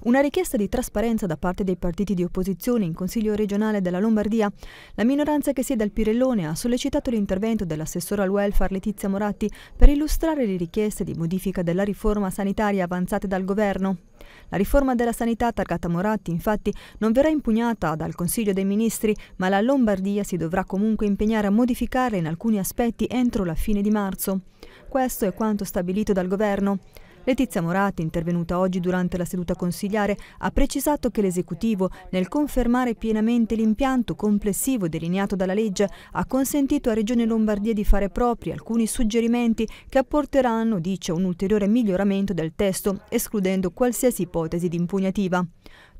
Una richiesta di trasparenza da parte dei partiti di opposizione in Consiglio regionale della Lombardia. La minoranza che siede al Pirellone ha sollecitato l'intervento dell'assessore al welfare Letizia Moratti per illustrare le richieste di modifica della riforma sanitaria avanzate dal governo. La riforma della sanità targata Moratti infatti non verrà impugnata dal Consiglio dei Ministri, ma la Lombardia si dovrà comunque impegnare a modificarla in alcuni aspetti entro la fine di marzo. Questo è quanto stabilito dal governo. Letizia Morati, intervenuta oggi durante la seduta consigliare, ha precisato che l'esecutivo, nel confermare pienamente l'impianto complessivo delineato dalla legge, ha consentito a Regione Lombardia di fare propri alcuni suggerimenti che apporteranno, dice, un ulteriore miglioramento del testo, escludendo qualsiasi ipotesi di impugnativa.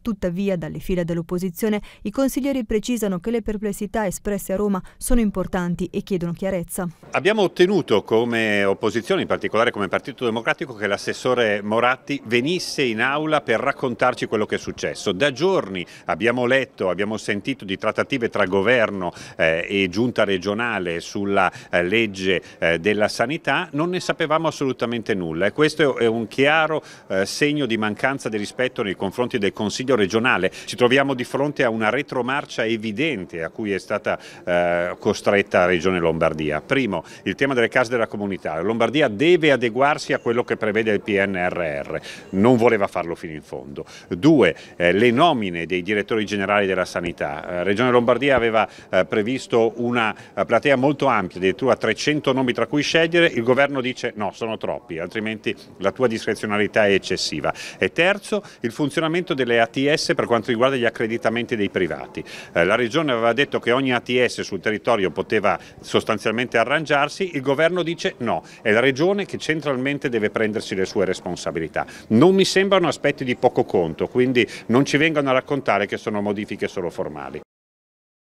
Tuttavia, dalle file dell'opposizione, i consiglieri precisano che le perplessità espresse a Roma sono importanti e chiedono chiarezza. Abbiamo ottenuto come opposizione, in particolare come Partito Democratico, che l'assessore Moratti venisse in aula per raccontarci quello che è successo. Da giorni abbiamo letto, abbiamo sentito di trattative tra governo eh, e giunta regionale sulla eh, legge eh, della sanità, non ne sapevamo assolutamente nulla e questo è un chiaro eh, segno di mancanza di rispetto nei confronti del Consiglio Consiglio regionale. Ci troviamo di fronte a una retromarcia evidente a cui è stata eh, costretta la Regione Lombardia. Primo, il tema delle case della comunità. La Lombardia deve adeguarsi a quello che prevede il PNRR, non voleva farlo fino in fondo. Due, eh, le nomine dei direttori generali della sanità. Eh, Regione Lombardia aveva eh, previsto una eh, platea molto ampia, addirittura 300 nomi tra cui scegliere, il governo dice no, sono troppi, altrimenti la tua discrezionalità è eccessiva. E terzo, il funzionamento delle attività ATS per quanto riguarda gli accreditamenti dei privati. Eh, la Regione aveva detto che ogni ATS sul territorio poteva sostanzialmente arrangiarsi, il Governo dice no, è la Regione che centralmente deve prendersi le sue responsabilità. Non mi sembrano aspetti di poco conto, quindi non ci vengano a raccontare che sono modifiche solo formali.